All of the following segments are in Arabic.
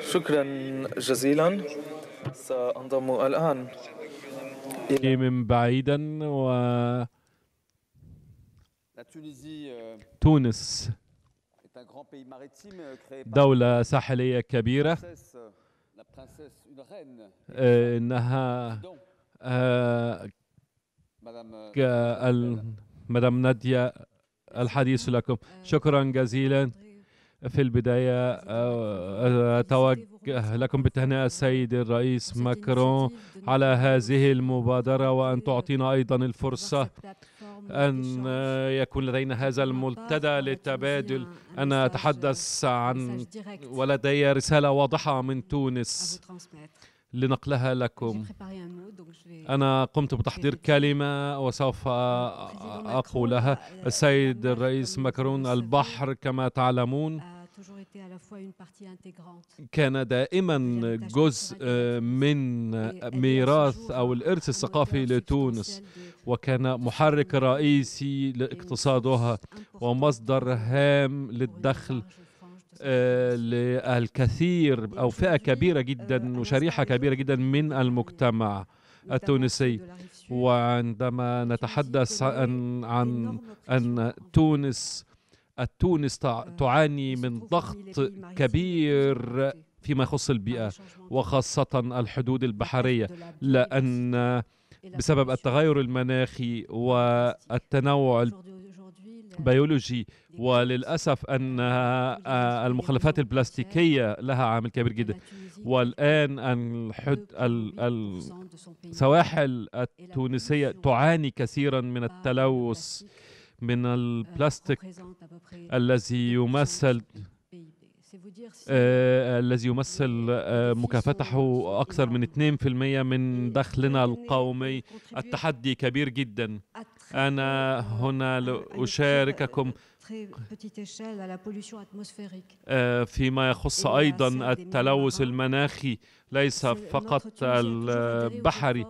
شكرا جزيلا سأنضم الآن من بعيدا و euh, تونس euh, دولة ساحلية كبيرة إنها مدام نادية الحديث لكم شكرا جزيلا في البداية آه، أتوجه لكم بالتهنئة السيد الرئيس ماكرون على هذه المبادرة وأن تعطينا أيضا الفرصة أن آه، يكون لدينا هذا الملتدى للتبادل أنا أتحدث عن ولدي رسالة واضحة من تونس لنقلها لكم أنا قمت بتحضير كلمة وسوف أقولها السيد الرئيس ماكرون البحر كما تعلمون كان دائما جزء من ميراث أو الإرث الثقافي لتونس وكان محرك رئيسي لاقتصادها ومصدر هام للدخل آه، للكثير أو فئة euh, كبيرة جدا وشريحة كبيرة جدا من المجتمع التونسي وعندما نتحدث عن, عن أن تونس تونس آه، تعاني من ضغط كبير فيما يخص البيئة وخاصة الحدود البحرية لأن بسبب التغير المناخي والتنوع البيولوجي وللأسف أن آه، المخلفات البلاستيكية لها عامل كبير جدا والآن الحد السواحل التونسية تعاني كثيرا من التلوث من euh, البلاستيك آه، الذي يمثل الذي يمثل مكافحته أكثر من 2% من دخلنا القومي التحدي كبير جدا أنا هنا لأشارككم آه، فيما يخص أيضا التلوث المناخي ليس فقط البحري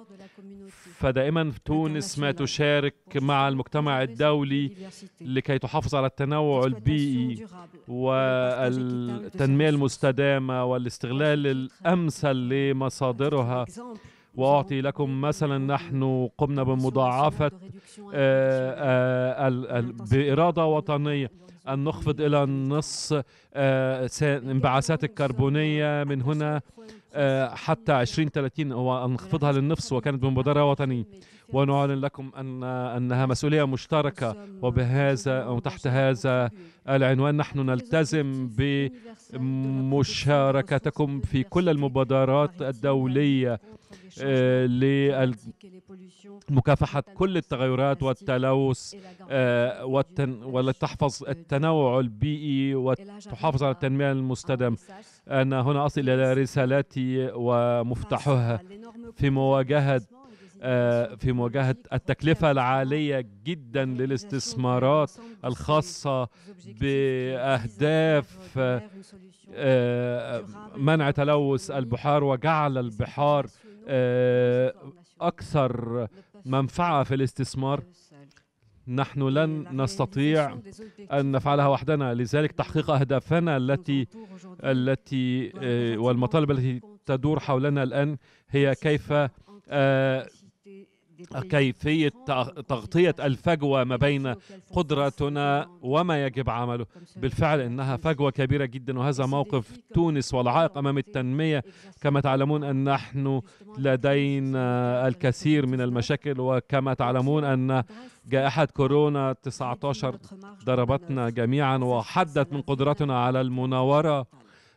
فدائما في تونس ما تشارك مع المجتمع الدولي لكي تحافظ على التنوع البيئي والتنمية المستدامة والاستغلال الأمثل لمصادرها وأعطي لكم مثلا نحن قمنا بمضاعفة آه، آه، بإرادة وطنية أن نخفض إلى النصف آه، انبعاثات الكربونية من هنا آه، حتى 2030 ونخفضها للنفس وكانت بمبادرة وطنية ونعلن لكم أن أنها مسؤولية مشتركة وبهذا أو تحت هذا العنوان نحن نلتزم بمشاركتكم في كل المبادرات الدولية آه، لمكافحة كل التغيرات والتلوث آه، ولتحفظ التنوع البيئي وتحافظ على التنمية المستدامة أنا هنا أصل إلى رسالتي ومفتاحها آه، في مواجهة في مواجهة التكلفة العالية جدا للاستثمارات الخاصة بأهداف آه، منع تلوث البحار وجعل البحار آه، أكثر منفعة في الاستثمار نحن لن نستطيع أن نفعلها وحدنا لذلك تحقيق أهدافنا التي التي والمطالب التي تدور حولنا الآن هي كيف آه، كيفية تغطية الفجوة ما بين قدرتنا وما يجب عمله بالفعل إنها فجوة كبيرة جدا وهذا موقف تونس والعائق أمام التنمية كما تعلمون أن نحن لدينا الكثير من المشاكل وكما تعلمون أن جائحة كورونا 19 ضربتنا جميعا وحدت من قدرتنا على المناورة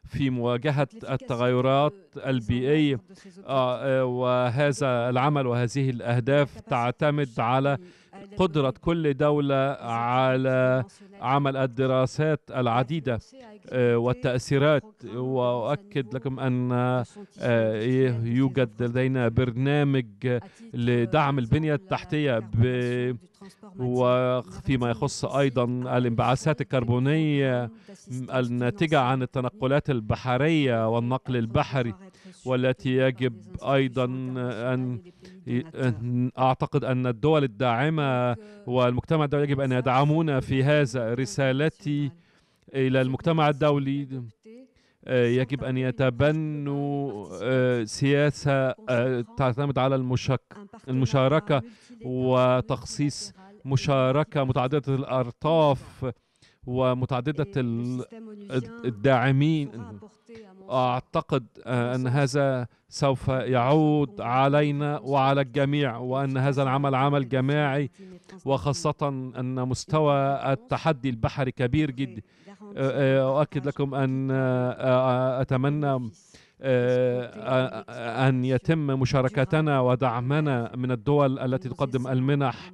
في مواجهة التغيرات البيئية آه، آه، وهذا العمل وهذه الأهداف تعتمد على قدرة كل دولة على عمل الدراسات العديدة آه، والتأثيرات وأؤكد لكم أن آه، يوجد لدينا برنامج لدعم البنية التحتية وفيما يخص أيضا الانبعاثات الكربونية الناتجة عن التنقلات البحرية والنقل البحري والتي يجب أيضا أن أعتقد أن الدول الداعمة والمجتمع الدولي يجب أن يدعمونا في هذا رسالتي إلى المجتمع الدولي يجب أن يتبنوا آه، سياسة آه، تعتمد على المشاركة وتخصيص مشاركة متعددة الأرطاف ومتعددة الداعمين أعتقد أن هذا سوف يعود علينا وعلى الجميع وأن هذا العمل عمل جماعي وخاصة أن مستوى التحدي البحري كبير جدا أؤكد لكم أن أتمنى أن يتم مشاركتنا ودعمنا من الدول التي تقدم المنح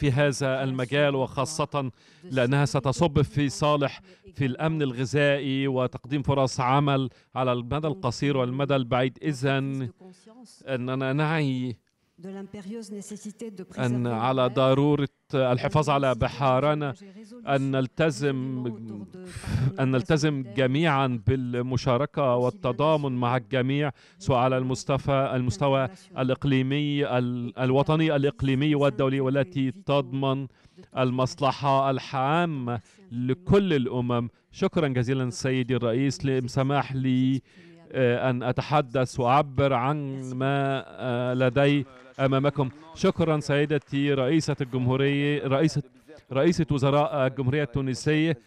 في هذا المجال وخاصة لأنها ستصب في صالح في الأمن الغذائي وتقديم فرص عمل على المدى القصير والمدى البعيد إذا أننا نعي أن على ضرورة الحفاظ على بحارنا أن نلتزم أن نلتزم جميعا بالمشاركة والتضامن مع الجميع سواء على المستوى المستوى الإقليمي الوطني الإقليمي والدولي والتي تضمن المصلحة العامة لكل الأمم شكرا جزيلا سيدي الرئيس لسماح لي آه، أن أتحدث وأعبر عن ما آه، لدي أمامكم شكرا سيدتي رئيسة الجمهورية رئيسة رئيسة وزراء الجمهورية التونسية